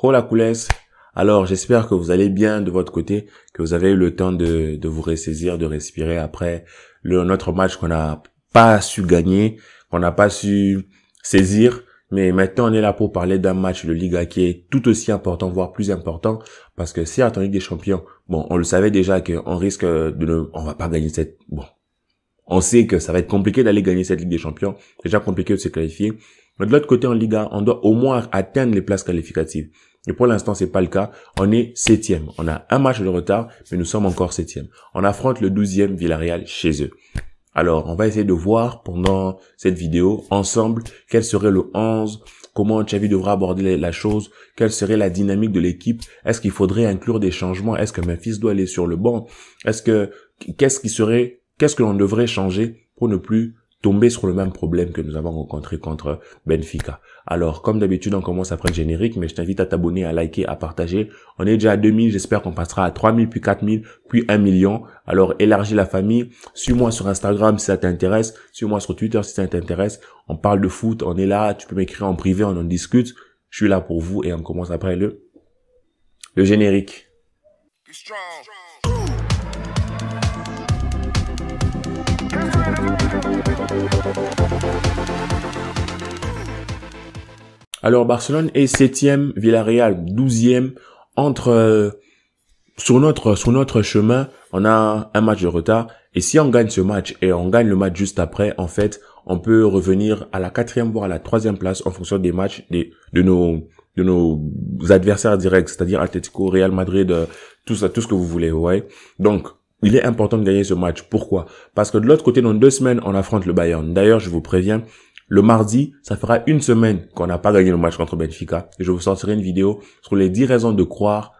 Oh, coulisse Alors j'espère que vous allez bien de votre côté, que vous avez eu le temps de, de vous ressaisir, de respirer après le, notre match qu'on n'a pas su gagner, qu'on n'a pas su saisir. Mais maintenant on est là pour parler d'un match de Liga qui est tout aussi important, voire plus important, parce que si en Ligue des Champions, bon, on le savait déjà qu'on risque de ne, on va pas gagner cette, bon, on sait que ça va être compliqué d'aller gagner cette Ligue des Champions. Déjà compliqué de se qualifier. Mais de l'autre côté, en Liga, on doit au moins atteindre les places qualificatives. Et pour l'instant, c'est pas le cas. On est septième. On a un match de retard, mais nous sommes encore septième. On affronte le douzième Villarreal chez eux. Alors, on va essayer de voir pendant cette vidéo, ensemble, quel serait le 11, comment Xavi devra aborder la chose, quelle serait la dynamique de l'équipe, est-ce qu'il faudrait inclure des changements, est-ce que Memphis doit aller sur le banc, est-ce que, qu'est-ce qui serait, qu'est-ce que l'on devrait changer pour ne plus tomber sur le même problème que nous avons rencontré contre Benfica. Alors, comme d'habitude, on commence après le générique, mais je t'invite à t'abonner, à liker, à partager. On est déjà à 2000, j'espère qu'on passera à 3000, puis 4000, puis 1 million. Alors, élargis la famille. Suis-moi sur Instagram si ça t'intéresse. Suis-moi sur Twitter si ça t'intéresse. On parle de foot, on est là. Tu peux m'écrire en privé, on en discute. Je suis là pour vous et on commence après le, le générique. Alors Barcelone est septième, Villarreal 12e. Entre euh, sur notre sur notre chemin, on a un match de retard. Et si on gagne ce match et on gagne le match juste après, en fait, on peut revenir à la quatrième voire à la troisième place en fonction des matchs des, de nos de nos adversaires directs, c'est-à-dire Atletico, Real Madrid, euh, tout ça, tout ce que vous voulez, ouais. Donc il est important de gagner ce match. Pourquoi Parce que de l'autre côté, dans deux semaines, on affronte le Bayern. D'ailleurs, je vous préviens, le mardi, ça fera une semaine qu'on n'a pas gagné le match contre Benfica. Et je vous sortirai une vidéo sur les 10 raisons de croire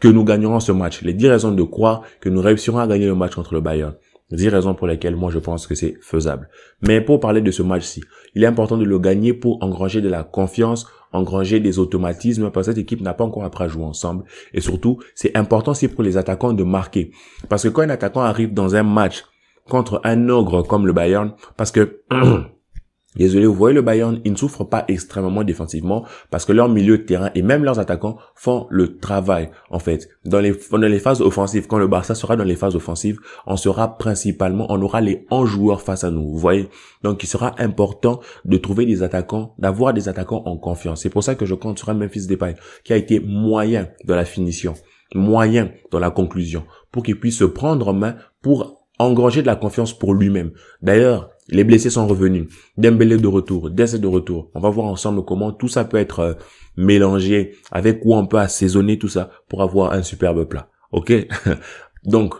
que nous gagnerons ce match. Les 10 raisons de croire que nous réussirons à gagner le match contre le Bayern. 10 raisons pour lesquelles moi je pense que c'est faisable. Mais pour parler de ce match-ci, il est important de le gagner pour engranger de la confiance engranger des automatismes parce que cette équipe n'a pas encore appris à jouer ensemble. Et surtout, c'est important aussi pour les attaquants de marquer. Parce que quand un attaquant arrive dans un match contre un ogre comme le Bayern, parce que Désolé, vous voyez le Bayern, ils ne souffrent pas extrêmement défensivement parce que leur milieu de terrain et même leurs attaquants font le travail. En fait, dans les, dans les phases offensives, quand le Barça sera dans les phases offensives, on sera principalement, on aura les 11 joueurs face à nous. Vous voyez Donc, il sera important de trouver des attaquants, d'avoir des attaquants en confiance. C'est pour ça que je compte sur un Memphis Depay qui a été moyen dans la finition, moyen dans la conclusion, pour qu'il puisse se prendre en main pour engranger de la confiance pour lui-même. D'ailleurs, les blessés sont revenus. Dembélé de retour, Dest de retour. On va voir ensemble comment tout ça peut être euh, mélangé, avec quoi on peut assaisonner tout ça pour avoir un superbe plat. Ok Donc,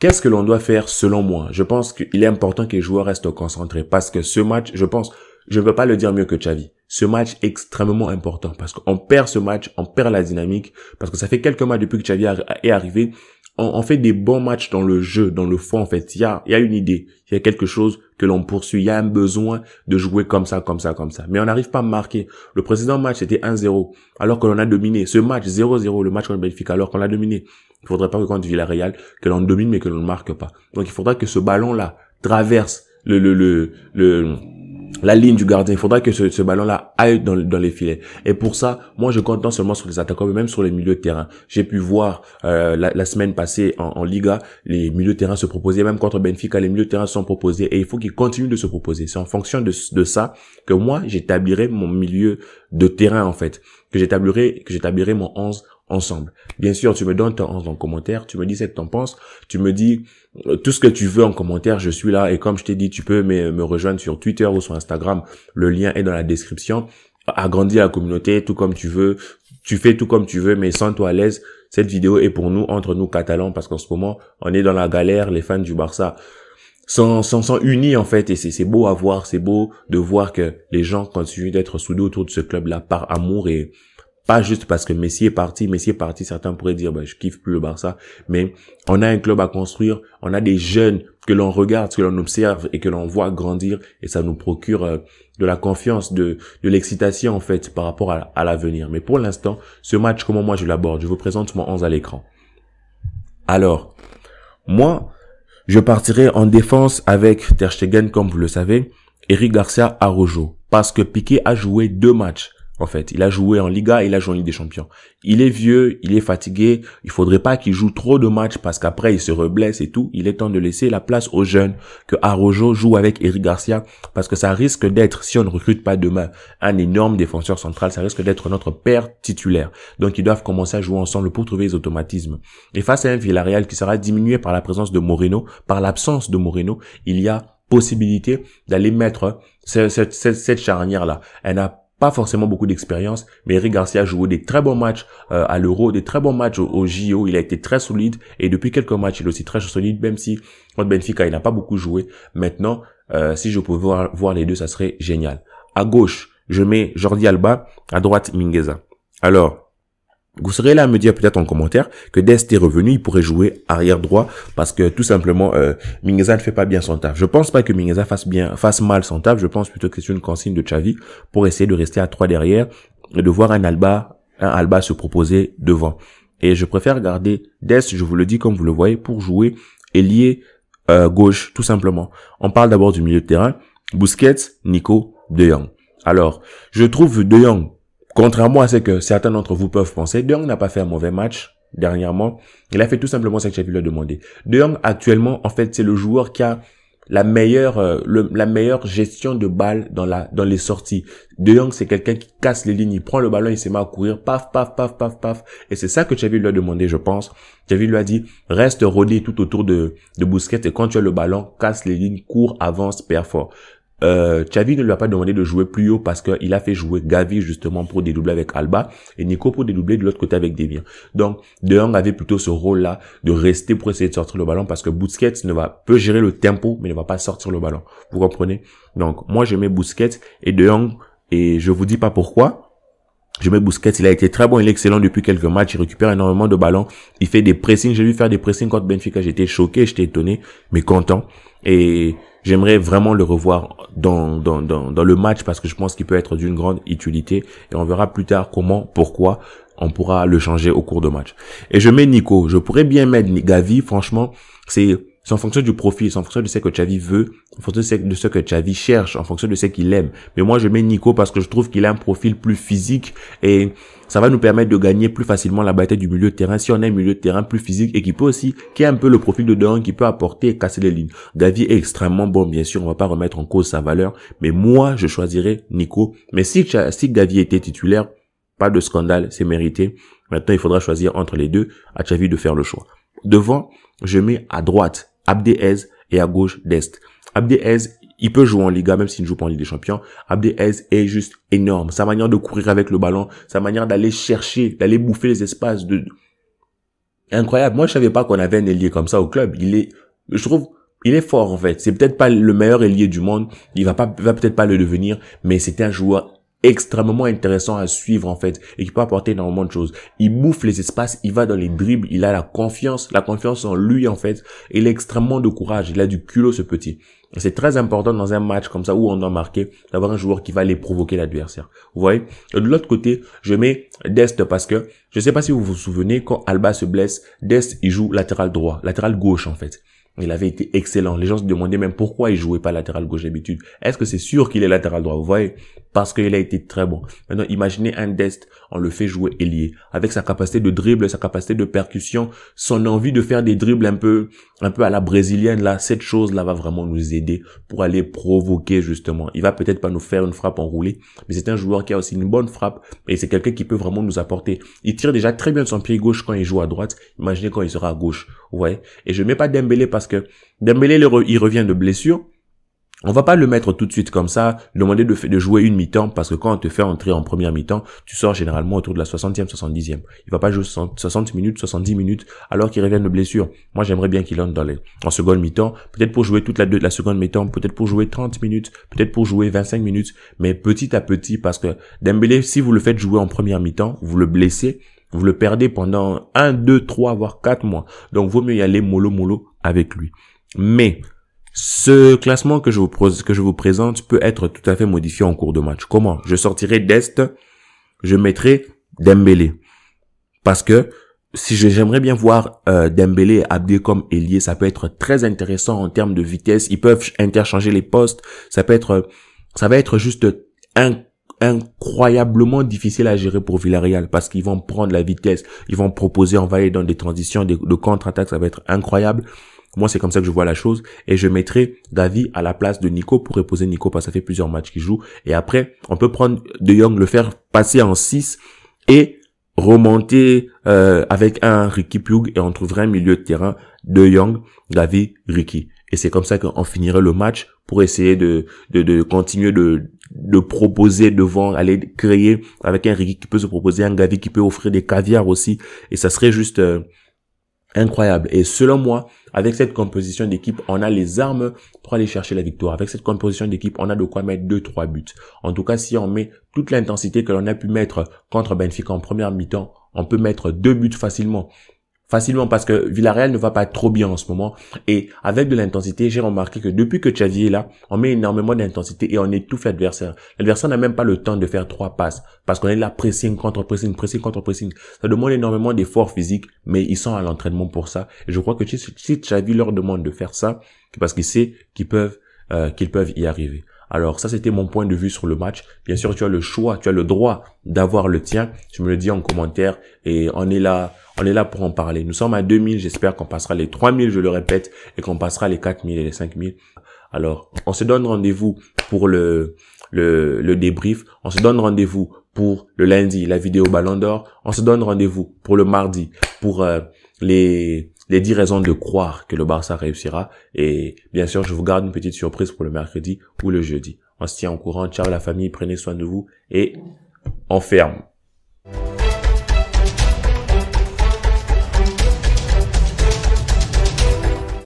qu'est-ce que l'on doit faire selon moi Je pense qu'il est important que les joueurs restent concentrés parce que ce match, je pense, je ne peux pas le dire mieux que Xavi. Ce match est extrêmement important parce qu'on perd ce match, on perd la dynamique parce que ça fait quelques mois depuis que Xavi est arrivé on, fait des bons matchs dans le jeu, dans le fond, en fait. Il y a, y a une idée, il y a quelque chose que l'on poursuit, il y a un besoin de jouer comme ça, comme ça, comme ça. Mais on n'arrive pas à marquer. Le précédent match, c'était 1-0, alors que l'on a dominé. Ce match, 0-0, le match contre Benfica, alors qu'on a dominé. Il faudrait pas que contre Villarreal, que l'on domine, mais que l'on ne marque pas. Donc, il faudra que ce ballon-là traverse le, le, le, le la ligne du gardien. Il faudra que ce, ballon-là aille dans, les filets. Et pour ça, moi, je compte non seulement sur les attaquants, mais même sur les milieux de terrain. J'ai pu voir euh, la, semaine passée en, Liga, les milieux de terrain se proposer, même contre Benfica, les milieux de terrain sont proposés. Et il faut qu'ils continuent de se proposer. C'est en fonction de, de ça que moi, j'établirai mon milieu de terrain, en fait. Que j'établirai, que j'établirai mon 11 ensemble. Bien sûr, tu me donnes ton, commentaire, tu me dis ce que tu en penses, tu me dis euh, tout ce que tu veux en commentaire, je suis là. Et comme je t'ai dit, tu peux me, rejoindre sur Twitter ou sur Instagram. Le lien est dans la description. Agrandis la communauté tout comme tu veux. Tu fais tout comme tu veux, mais sens-toi à l'aise. Cette vidéo est pour nous, entre nous Catalans, parce qu'en ce moment, on est dans la galère, les fans du Barça sont, sont, unis en fait et c'est beau à voir, c'est beau de voir que les gens continuent d'être soudés autour de ce club-là par amour et pas juste parce que Messi est parti, Messi est parti, certains pourraient dire, bah, je kiffe plus le Barça, mais on a un club à construire, on a des jeunes que l'on regarde, que l'on observe et que l'on voit grandir et ça nous procure euh, de la confiance, de, de l'excitation en fait par rapport à, à l'avenir. Mais pour l'instant, ce match, comment moi je l'aborde Je vous présente mon 11 à l'écran. Alors, moi, je partirai en défense avec Ter Stegen, comme vous le savez, Eric Garcia, à Rojo. parce que Piqué a joué deux matchs en fait. Il a joué en Liga, il a joué en Ligue des Champions. Il est vieux, il est fatigué. Il faudrait pas qu'il joue trop de matchs parce qu'après il se reblesse et tout. Il est temps de laisser la place aux jeunes que Arojo joue avec Eric Garcia parce que ça risque d'être, si on ne recrute pas demain, un énorme défenseur central. Ça risque d'être notre père titulaire. Donc ils doivent commencer à jouer ensemble pour trouver les automatismes. Et face à un Villarreal qui sera diminué par la présence de Moreno, par l'absence de Moreno, il y a possibilité d'aller mettre cette, charnière-là. Elle n'a forcément beaucoup d'expérience, mais Eric Garcia a joué des très bons matchs euh, à l'Euro, des très bons matchs au, JO, il a été très solide, et depuis quelques matchs, il est aussi très solide, même si contre Benfica, il n'a pas beaucoup joué. Maintenant, euh, si je pouvais voir, les deux, ça serait génial. À gauche, je mets Jordi Alba, à droite, Mingueza. Alors, vous serez là à me dire peut-être en commentaire que Dest est revenu, il pourrait jouer arrière droit parce que tout simplement euh, ne fait pas bien son taf. Je pense pas que Mingueza fasse bien, fasse mal son taf. Je pense plutôt que c'est une consigne de Xavi pour essayer de rester à trois derrière et de voir un Alba, un Alba se proposer devant. Et je préfère garder Dest, je vous le dis comme vous le voyez, pour jouer ailier euh, gauche tout simplement. On parle d'abord du milieu de terrain, Busquets, Nico, De Jong. Alors, je trouve De Jong Contrairement à ce que certains d'entre vous peuvent penser, De Jong n'a pas fait un mauvais match dernièrement. Il a fait tout simplement ce que Xavi lui demandé. De Jong, actuellement, en fait, c'est le joueur qui a la meilleure euh, la meilleure gestion de balle dans la dans les sorties. De Jong c'est quelqu'un qui casse les lignes, il prend le ballon, il se met à courir, paf paf paf paf paf et c'est ça que Xavi lui a demandé, je pense. Xavi lui a dit reste rodé tout autour de de et quand tu as le ballon, casse les lignes, cours, avance, fort. » Euh, Xavi ne lui a pas demandé de jouer plus haut parce qu'il a fait jouer Gavi justement pour dédoubler avec Alba et Nico pour dédoubler de l'autre côté avec Demir. Donc, De Jong avait plutôt ce rôle-là de rester pour essayer de sortir le ballon parce que Busquets ne va peut gérer le tempo mais ne va pas sortir le ballon. Vous comprenez Donc, moi je mets Busquets et De Jong et je vous dis pas pourquoi, je mets Busquets, il a été très bon, il est excellent depuis quelques matchs, il récupère énormément de ballons, il fait des pressings, j'ai vu faire des pressings contre Benfica, j'étais choqué, j'étais étonné, mais content. Et J'aimerais vraiment le revoir dans, dans, dans, le match parce que je pense qu'il peut être d'une grande utilité et on verra plus tard comment, pourquoi on pourra le changer au cours de match. Et je mets Nico. Je pourrais bien mettre Gavi, franchement, c'est c'est en fonction du profil, c'est en fonction de ce que Xavi veut, en fonction de ce, que Xavi cherche, en fonction de ce qu'il aime. Mais moi, je mets Nico parce que je trouve qu'il a un profil plus physique et ça va nous permettre de gagner plus facilement la bataille du milieu de terrain si on a un milieu de terrain plus physique et qui peut aussi, qui a un peu le profil de dehors, qui peut apporter et casser les lignes. Gavi est extrêmement bon, bien sûr, on va pas remettre en cause sa valeur, mais moi, je choisirais Nico. Mais si, si Gavi était titulaire, pas de scandale, c'est mérité. Maintenant, il faudra choisir entre les deux, à Xavi de faire le choix. Devant, je mets à droite Abdé est et à gauche d'Est. Abdé il peut jouer en Liga même s'il ne joue pas en Ligue des Champions. Abdé est juste énorme. Sa manière de courir avec le ballon, sa manière d'aller chercher, d'aller bouffer les espaces de incroyable. Moi, je savais pas qu'on avait un ailier comme ça au club. Il est je trouve il est fort en fait. C'est peut-être pas le meilleur ailier du monde, il va pas va peut-être pas le devenir, mais c'était un joueur extrêmement intéressant à suivre en fait et qui peut apporter énormément de choses. Il bouffe les espaces, il va dans les dribbles, il a la confiance, la confiance en lui en fait. Et il est extrêmement de courage, il a du culot ce petit. C'est très important dans un match comme ça où on doit marquer d'avoir un joueur qui va aller provoquer l'adversaire. Vous voyez De l'autre côté, je mets Dest parce que je ne sais pas si vous vous souvenez quand Alba se blesse, Dest il joue latéral droit, latéral gauche en fait. Il avait été excellent. Les gens se demandaient même pourquoi il jouait pas latéral gauche d'habitude. Est-ce que c'est sûr qu'il est latéral droit Vous voyez parce qu'il a été très bon. Maintenant, imaginez un Dest, on le fait jouer ailier, avec sa capacité de dribble, sa capacité de percussion, son envie de faire des dribbles un peu, un peu à la brésilienne, là, cette chose-là va vraiment nous aider pour aller provoquer, justement. Il va peut-être pas nous faire une frappe enroulée, mais c'est un joueur qui a aussi une bonne frappe, et c'est quelqu'un qui peut vraiment nous apporter. Il tire déjà très bien de son pied gauche quand il joue à droite, imaginez quand il sera à gauche, vous voyez. Et je mets pas Dembélé parce que Dembélé, il revient de blessure, on va pas le mettre tout de suite comme ça, demander de, de jouer une mi-temps, parce que quand on te fait entrer en première mi-temps, tu sors généralement autour de la 60e, 70e. Il va pas jouer 60 minutes, 70 minutes, alors qu'il revient de blessure. Moi, j'aimerais bien qu'il entre dans en seconde mi-temps, peut-être pour jouer toute la, la seconde mi-temps, peut-être pour jouer 30 minutes, peut-être pour jouer 25 minutes, mais petit à petit, parce que Dembélé, si vous le faites jouer en première mi-temps, vous le blessez, vous le perdez pendant 1, 2, 3, voire 4 mois. Donc, vaut mieux y aller mollo mollo avec lui. Mais ce classement que je vous, que je vous présente peut être tout à fait modifié en cours de match. Comment Je sortirai d'Est, je mettrai Dembélé. Parce que si j'aimerais bien voir euh, Dembélé et Abdé comme ailier, ça peut être très intéressant en termes de vitesse. Ils peuvent interchanger les postes. Ça peut être, ça va être juste incroyablement difficile à gérer pour Villarreal parce qu'ils vont prendre la vitesse, ils vont proposer envahir dans des transitions, de, de contre-attaque, ça va être incroyable. Moi, c'est comme ça que je vois la chose et je mettrai Gavi à la place de Nico pour reposer Nico parce que ça fait plusieurs matchs qu'il joue. Et après, on peut prendre De Jong, le faire passer en 6 et remonter euh, avec un Ricky Pug et on trouverait un milieu de terrain De Jong, Gavi, Ricky. Et c'est comme ça qu'on finirait le match pour essayer de, de, de continuer de, de proposer devant, aller créer avec un Ricky qui peut se proposer, un Gavi qui peut offrir des caviars aussi. Et ça serait juste... Euh, incroyable. Et selon moi, avec cette composition d'équipe, on a les armes pour aller chercher la victoire. Avec cette composition d'équipe, on a de quoi mettre deux, trois buts. En tout cas, si on met toute l'intensité que l'on a pu mettre contre Benfica en première mi-temps, on peut mettre deux buts facilement facilement parce que Villarreal ne va pas trop bien en ce moment. Et avec de l'intensité, j'ai remarqué que depuis que Xavi est là, on met énormément d'intensité et on étouffe l'adversaire. L'adversaire n'a même pas le temps de faire trois passes parce qu'on est là pressing, contre-pressing, pressing, contre-pressing. Ça demande énormément d'efforts physiques, mais ils sont à l'entraînement pour ça. Et je crois que si Xavi leur demande de faire ça, parce qu'il sait qu'ils peuvent, euh, qu'ils peuvent y arriver. Alors ça, c'était mon point de vue sur le match. Bien sûr, tu as le choix, tu as le droit d'avoir le tien. Tu me le dis en commentaire et on est là on est là pour en parler. Nous sommes à 2000, j'espère qu'on passera les 3000, je le répète, et qu'on passera les 4000 et les 5000. Alors, on se donne rendez-vous pour le, le, le débrief. On se donne rendez-vous pour le lundi, la vidéo Ballon d'Or. On se donne rendez-vous pour le mardi, pour euh, les, les 10 raisons de croire que le Barça réussira. Et bien sûr, je vous garde une petite surprise pour le mercredi ou le jeudi. On se tient au courant. Ciao la famille, prenez soin de vous et on ferme.